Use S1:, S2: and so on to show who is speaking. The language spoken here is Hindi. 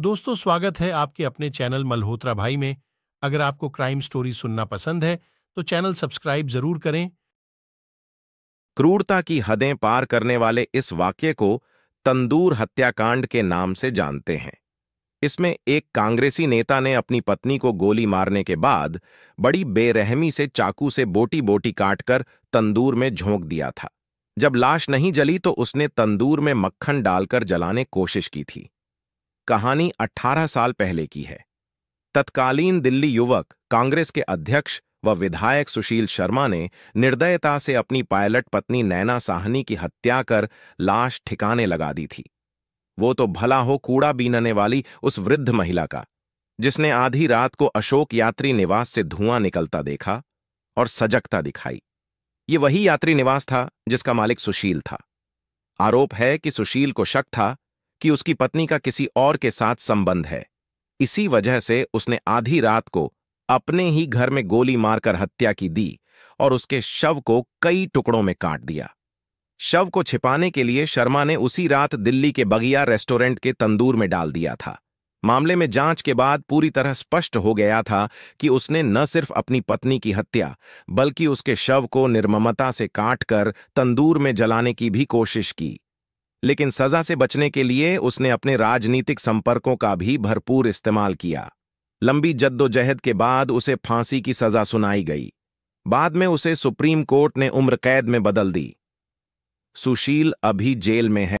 S1: दोस्तों स्वागत है आपके अपने चैनल मल्होत्रा भाई में अगर आपको क्राइम स्टोरी सुनना पसंद है तो चैनल सब्सक्राइब जरूर करें
S2: क्रूरता की हदें पार करने वाले इस वाक्य को तंदूर हत्याकांड के नाम से जानते हैं इसमें एक कांग्रेसी नेता ने अपनी पत्नी को गोली मारने के बाद बड़ी बेरहमी से चाकू से बोटी बोटी काटकर तंदूर में झोंक दिया था जब लाश नहीं जली तो उसने तंदूर में मक्खन डालकर जलाने कोशिश की थी कहानी 18 साल पहले की है तत्कालीन दिल्ली युवक कांग्रेस के अध्यक्ष व विधायक सुशील शर्मा ने निर्दयता से अपनी पायलट पत्नी नैना साहनी की हत्या कर लाश ठिकाने लगा दी थी वो तो भला हो कूड़ा बीनने वाली उस वृद्ध महिला का जिसने आधी रात को अशोक यात्री निवास से धुआं निकलता देखा और सजगता दिखाई ये वही यात्री निवास था जिसका मालिक सुशील था आरोप है कि सुशील को शक था कि उसकी पत्नी का किसी और के साथ संबंध है इसी वजह से उसने आधी रात को अपने ही घर में गोली मारकर हत्या की दी और उसके शव को कई टुकड़ों में काट दिया शव को छिपाने के लिए शर्मा ने उसी रात दिल्ली के बगिया रेस्टोरेंट के तंदूर में डाल दिया था मामले में जांच के बाद पूरी तरह स्पष्ट हो गया था कि उसने न सिर्फ अपनी पत्नी की हत्या बल्कि उसके शव को निर्ममता से काटकर तंदूर में जलाने की भी कोशिश की लेकिन सजा से बचने के लिए उसने अपने राजनीतिक संपर्कों का भी भरपूर इस्तेमाल किया लंबी जद्दोजहद के बाद उसे फांसी की सजा सुनाई गई बाद में उसे सुप्रीम कोर्ट ने उम्र कैद में बदल दी सुशील अभी जेल में है